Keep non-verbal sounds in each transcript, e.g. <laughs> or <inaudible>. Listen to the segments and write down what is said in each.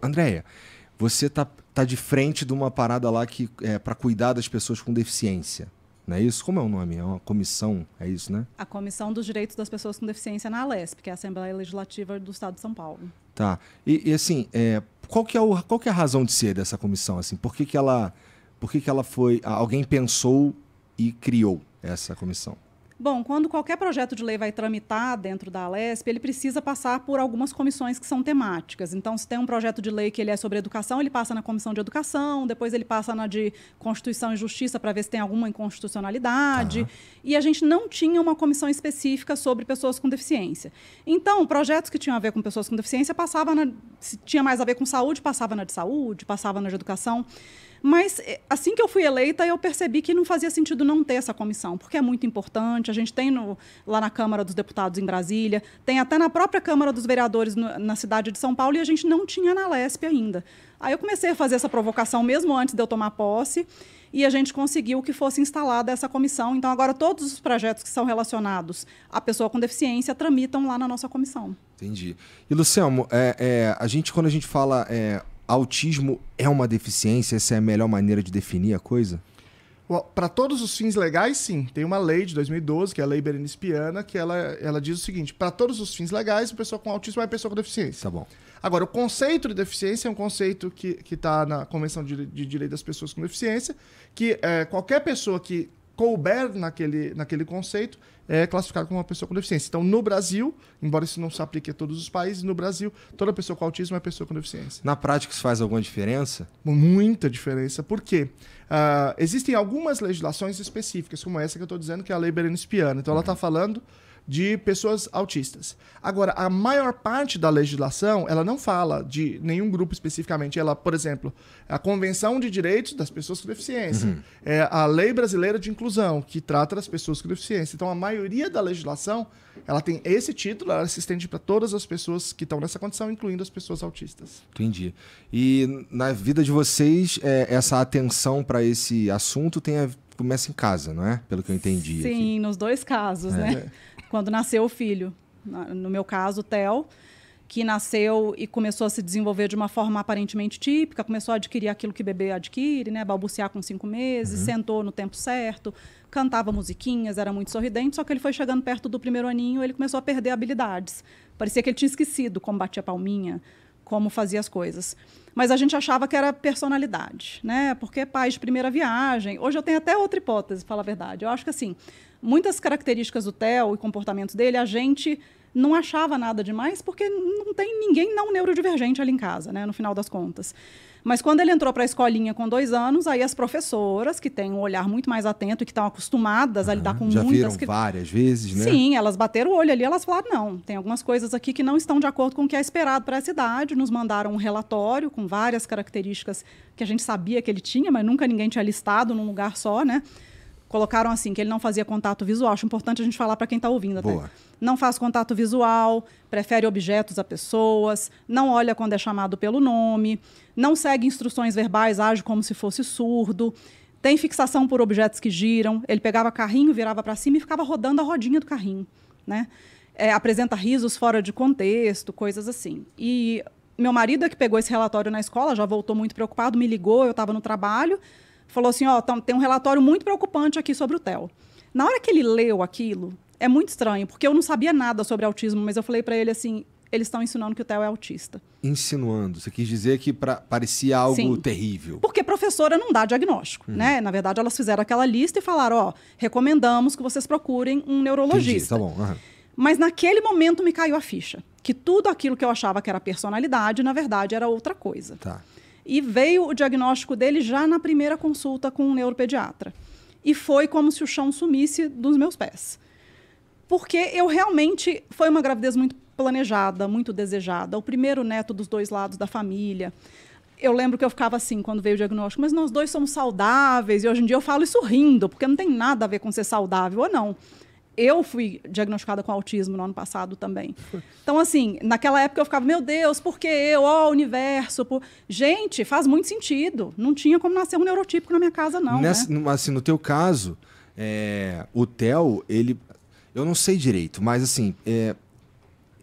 Andréia, você tá, tá de frente de uma parada lá que é para cuidar das pessoas com deficiência. Não é isso? Como é o nome? É uma comissão, é isso, né? A Comissão dos Direitos das Pessoas com Deficiência na Alesp, que é a Assembleia Legislativa do Estado de São Paulo. Tá. E, e assim, é, qual, que é o, qual que é a razão de ser dessa comissão? Assim, por que, que ela, por que, que ela foi? Alguém pensou e criou essa comissão? Bom, quando qualquer projeto de lei vai tramitar dentro da Alesp, ele precisa passar por algumas comissões que são temáticas. Então, se tem um projeto de lei que ele é sobre educação, ele passa na comissão de educação, depois ele passa na de Constituição e Justiça para ver se tem alguma inconstitucionalidade. Uhum. E a gente não tinha uma comissão específica sobre pessoas com deficiência. Então, projetos que tinham a ver com pessoas com deficiência passava na, se tinha mais a ver com saúde, passava na de saúde, passava na de educação. Mas eh, assim que eu fui eleita, eu percebi que não fazia sentido não ter essa comissão, porque é muito importante. A gente tem no, lá na Câmara dos Deputados em Brasília, tem até na própria Câmara dos Vereadores no, na cidade de São Paulo e a gente não tinha na LESP ainda. Aí eu comecei a fazer essa provocação mesmo antes de eu tomar posse e a gente conseguiu que fosse instalada essa comissão. Então, agora, todos os projetos que são relacionados à pessoa com deficiência tramitam lá na nossa comissão. Entendi. E, Luciano, é, é, a gente, quando a gente fala é, autismo é uma deficiência? Essa é a melhor maneira de definir a coisa? Para todos os fins legais, sim. Tem uma lei de 2012, que é a Lei Berenice Piana, que ela, ela diz o seguinte: para todos os fins legais, a pessoa com autismo é a pessoa com deficiência. Tá bom. Agora, o conceito de deficiência é um conceito que está na Convenção de, de Direito das Pessoas com Deficiência, que é, qualquer pessoa que couber naquele, naquele conceito, é classificado como uma pessoa com deficiência. Então, no Brasil, embora isso não se aplique a todos os países, no Brasil, toda pessoa com autismo é pessoa com deficiência. Na prática, isso faz alguma diferença? Muita diferença. Por quê? Uh, existem algumas legislações específicas, como essa que eu estou dizendo, que é a Lei Berenice Piano. Então, ela está falando de pessoas autistas. Agora, a maior parte da legislação, ela não fala de nenhum grupo especificamente. Ela, por exemplo, a Convenção de Direitos das Pessoas com Deficiência, uhum. é a Lei Brasileira de Inclusão, que trata das pessoas com deficiência. Então, a maioria da legislação, ela tem esse título, ela se estende para todas as pessoas que estão nessa condição, incluindo as pessoas autistas. Entendi. E na vida de vocês, é, essa atenção para esse assunto tem a, começa em casa, não é? Pelo que eu entendi. Sim, aqui. nos dois casos, é. né? É quando nasceu o filho. No meu caso, o Theo, que nasceu e começou a se desenvolver de uma forma aparentemente típica, começou a adquirir aquilo que bebê adquire, né? Balbuciar com cinco meses, uhum. sentou no tempo certo, cantava musiquinhas, era muito sorridente, só que ele foi chegando perto do primeiro aninho, ele começou a perder habilidades. Parecia que ele tinha esquecido como batia palminha, como fazia as coisas. Mas a gente achava que era personalidade, né? Porque é pais de primeira viagem. Hoje eu tenho até outra hipótese, para falar a verdade. Eu acho que assim, muitas características do Theo e comportamento dele, a gente não achava nada demais, porque não tem ninguém não neurodivergente ali em casa, né, no final das contas. Mas quando ele entrou para a escolinha com dois anos, aí as professoras, que têm um olhar muito mais atento e que estão acostumadas a lidar com já muitas... Já viram que... várias vezes, né? Sim, elas bateram o olho ali, elas falaram, não, tem algumas coisas aqui que não estão de acordo com o que é esperado para essa idade. Nos mandaram um relatório com várias características que a gente sabia que ele tinha, mas nunca ninguém tinha listado num lugar só, né? colocaram assim que ele não fazia contato visual. Acho importante a gente falar para quem está ouvindo até. Não faz contato visual, prefere objetos a pessoas, não olha quando é chamado pelo nome, não segue instruções verbais, age como se fosse surdo. Tem fixação por objetos que giram. Ele pegava carrinho, virava para cima e ficava rodando a rodinha do carrinho, né? É, apresenta risos fora de contexto, coisas assim. E meu marido é que pegou esse relatório na escola, já voltou muito preocupado, me ligou, eu estava no trabalho falou assim: ó, oh, tem um relatório muito preocupante aqui sobre o Theo. Na hora que ele leu aquilo, é muito estranho, porque eu não sabia nada sobre autismo, mas eu falei para ele assim: eles estão ensinando que o Theo é autista. Insinuando. Você quis dizer que pra, parecia algo Sim. terrível. Porque professora não dá diagnóstico, uhum. né? Na verdade, elas fizeram aquela lista e falaram, ó, recomendamos que vocês procurem um neurologista. Entendi, tá bom. Uhum. Mas naquele momento me caiu a ficha. Que tudo aquilo que eu achava que era personalidade, na verdade, era outra coisa. Tá. E veio o diagnóstico dele já na primeira consulta com um neuropediatra. E foi como se o chão sumisse dos meus pés. Porque eu realmente. Foi uma gravidez muito planejada, muito desejada. O primeiro neto dos dois lados da família eu lembro que eu ficava assim quando veio o diagnóstico, mas nós dois somos saudáveis, e hoje em dia eu falo isso rindo, porque não tem nada a ver com ser saudável ou não eu fui diagnosticada com autismo no ano passado também. Então, assim, naquela época eu ficava, meu Deus, por que eu? Ó, oh, universo. Por... Gente, faz muito sentido. Não tinha como nascer um neurotípico na minha casa, não. Nessa, né? Assim, no teu caso, é, o Theo, ele. Eu não sei direito, mas assim. É,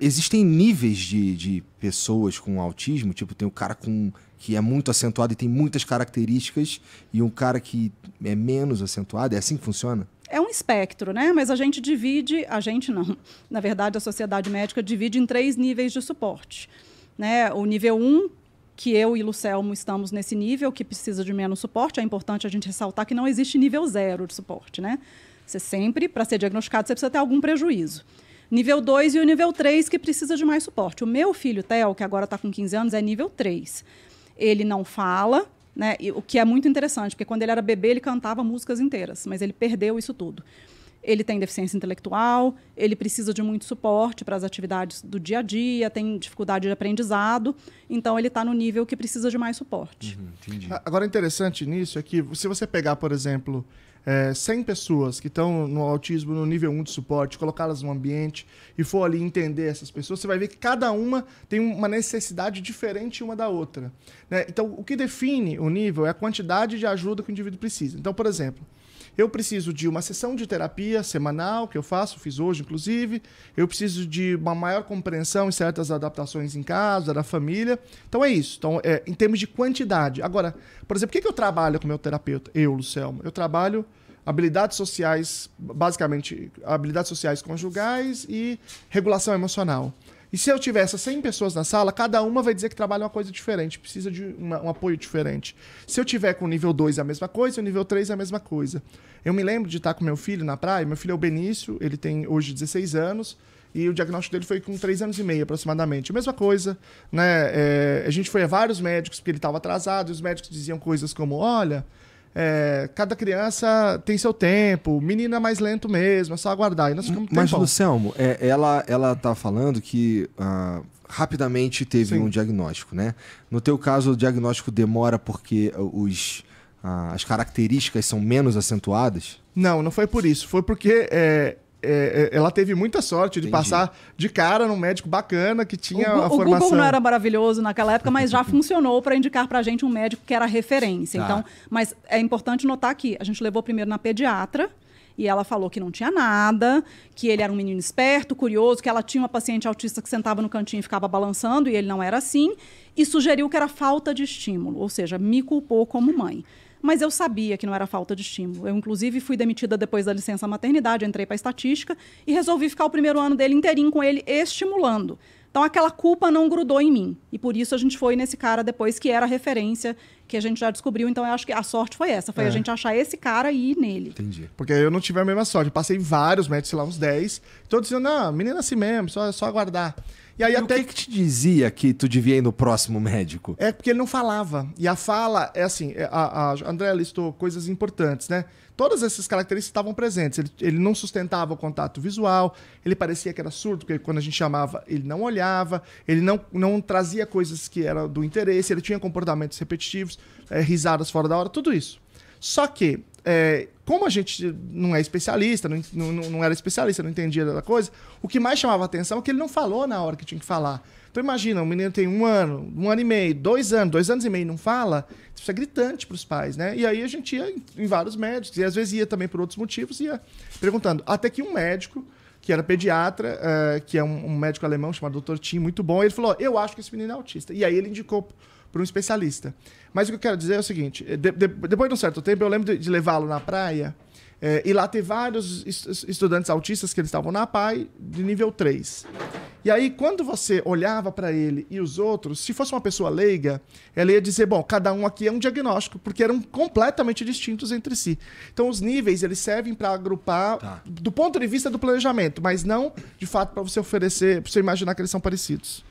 existem níveis de, de pessoas com autismo, tipo, tem o cara com que é muito acentuado e tem muitas características, e um cara que é menos acentuado, é assim que funciona? espectro, né? Mas a gente divide, a gente não. Na verdade, a sociedade médica divide em três níveis de suporte. Né? O nível 1, um, que eu e Lucelmo estamos nesse nível, que precisa de menos suporte. É importante a gente ressaltar que não existe nível zero de suporte, né? Você sempre, para ser diagnosticado, você precisa ter algum prejuízo. Nível 2 e o nível 3, que precisa de mais suporte. O meu filho, Theo, que agora está com 15 anos, é nível 3. Ele não fala, né? E, o que é muito interessante, porque quando ele era bebê, ele cantava músicas inteiras, mas ele perdeu isso tudo. Ele tem deficiência intelectual, ele precisa de muito suporte para as atividades do dia a dia, tem dificuldade de aprendizado, então ele está no nível que precisa de mais suporte. Uhum, entendi. Agora, interessante nisso é que, se você pegar, por exemplo, é, 100 pessoas que estão no autismo no nível 1 de suporte, colocá-las no ambiente e for ali entender essas pessoas, você vai ver que cada uma tem uma necessidade diferente uma da outra. Né? Então, o que define o nível é a quantidade de ajuda que o indivíduo precisa. Então, por exemplo, eu preciso de uma sessão de terapia semanal, que eu faço, fiz hoje inclusive. Eu preciso de uma maior compreensão em certas adaptações em casa, da família. Então é isso. Então, é, em termos de quantidade. Agora, por exemplo, o que, eu trabalho com meu terapeuta? Eu, Lucelmo. Eu trabalho habilidades sociais, basicamente, habilidades sociais conjugais e regulação emocional. E se eu tiver essas 100 pessoas na sala, cada uma vai dizer que trabalha uma coisa diferente, precisa de uma, um apoio diferente. Se eu tiver com o nível 2 a mesma coisa, o nível 3 a mesma coisa. Eu me lembro de estar com meu filho na praia, meu filho é o Benício, ele tem hoje 16 anos, e o diagnóstico dele foi com 3 anos e meio aproximadamente. A mesma coisa, né? É, a gente foi a vários médicos porque ele estava atrasado, e os médicos diziam coisas como: olha, é, cada criança tem seu tempo, menina é mais lento mesmo, é só aguardar. E nós ficamos Mas, tempão. é, ela, ela tá falando que uh, rapidamente teve Sim. um diagnóstico, né? No teu caso, o diagnóstico demora porque os, uh, as características são menos acentuadas? Não, não foi por isso. Foi porque é, é, é, ela teve muita sorte de Entendi. passar de cara num médico bacana que tinha o, a o formação. O Google não era maravilhoso naquela época, mas já <laughs> funcionou para indicar para a gente um médico que era referência. Tá. Então, mas é importante notar que a gente levou primeiro na pediatra. E ela falou que não tinha nada, que ele era um menino esperto, curioso, que ela tinha uma paciente autista que sentava no cantinho e ficava balançando, e ele não era assim, e sugeriu que era falta de estímulo, ou seja, me culpou como mãe mas eu sabia que não era falta de estímulo. Eu, inclusive, fui demitida depois da licença maternidade, entrei para a estatística e resolvi ficar o primeiro ano dele inteirinho com ele estimulando. Então, aquela culpa não grudou em mim. E por isso a gente foi nesse cara depois, que era a referência que a gente já descobriu. Então, eu acho que a sorte foi essa. Foi é. a gente achar esse cara e ir nele. Entendi. Porque eu não tive a mesma sorte. Eu passei vários médicos, sei lá, uns 10. Todos dizendo, não, menina assim mesmo, só, só aguardar. E aí e até. O que, que te dizia que tu devia ir no próximo médico? É porque ele não falava. E a fala, é assim, é, a, a André listou coisas importantes, né? Todas essas características estavam presentes. Ele, ele não sustentava o contato visual, ele parecia que era surdo, porque quando a gente chamava, ele não olhava, ele não, não trazia coisas que eram do interesse, ele tinha comportamentos repetitivos, é, risadas fora da hora, tudo isso. Só que é, como a gente não é especialista, não, não, não, era especialista, não entendia da coisa, o que mais chamava atenção é que ele não falou na hora que tinha que falar. Então imagina, o menino tem um ano, um ano e meio, dois anos, dois anos e meio não fala, isso é gritante para os pais, né? E aí a gente ia em, em vários médicos, e às vezes ia também por outros motivos, ia perguntando. Até que um médico que era pediatra, uh, que é um, um, médico alemão chamado Dr. Tim, muito bom. Ele falou: Eu acho que esse menino é autista. E aí ele indicou para um especialista. Mas o que eu quero dizer é o seguinte: eh, de, de, depois de um certo tempo, eu lembro de, de levá-lo na praia. É, e lá ter vários estudantes autistas que eles estavam na PAI de nível 3. E aí, quando você olhava para ele e os outros, se fosse uma pessoa leiga, ela ia dizer, bom, cada um aqui é um diagnóstico, porque eram completamente distintos entre si. Então, os níveis, eles servem para agrupar tá. do ponto de vista do planejamento, mas não, de fato, para você oferecer, para você imaginar que eles são parecidos.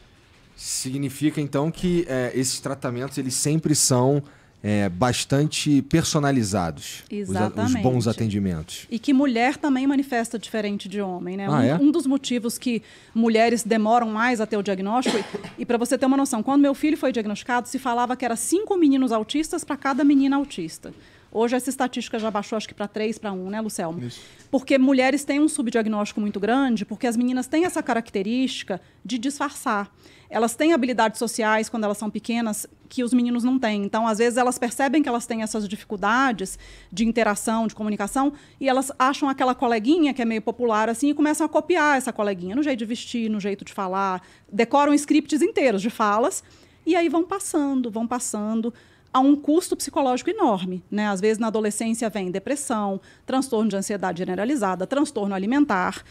Significa, então, que é, esses tratamentos, eles sempre são é, bastante personalizados Exatamente. Os, os, bons atendimentos. E que mulher também manifesta diferente de homem, né? Ah, um, é? um, dos motivos que mulheres demoram mais a ter o diagnóstico, e, e para você ter uma noção, quando meu filho foi diagnosticado, se falava que era cinco meninos autistas para cada menina autista. Hoje essa estatística já baixou acho que para 3 para 1, né, Lucelmo? Isso. Porque mulheres têm um subdiagnóstico muito grande, porque as meninas têm essa característica de disfarçar. Elas têm habilidades sociais quando elas são pequenas que os meninos não têm. Então, às vezes elas percebem que elas têm essas dificuldades de interação, de comunicação, e elas acham aquela coleguinha que é meio popular assim e começam a copiar essa coleguinha no jeito de vestir, no jeito de falar, decoram scripts inteiros de falas e aí vão passando, vão passando, a um custo psicológico enorme. Né? Às vezes, na adolescência, vem depressão, transtorno de ansiedade generalizada, transtorno alimentar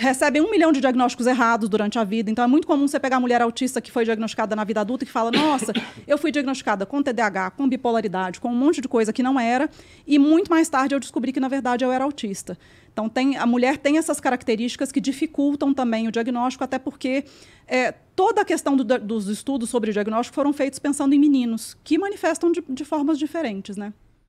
recebem um milhão de diagnósticos errados durante a vida. Então, é muito comum você pegar a mulher autista que foi diagnosticada na vida adulta e que fala: Nossa, <coughs> eu fui diagnosticada com TDAH, com bipolaridade, com um monte de coisa que não era. E muito mais tarde eu descobri que, na verdade, eu era autista. Então, tem, a mulher tem essas características que dificultam também o diagnóstico, até porque é, toda a questão do, dos estudos sobre o diagnóstico foram feitos pensando em meninos, que manifestam de, de formas diferentes, né?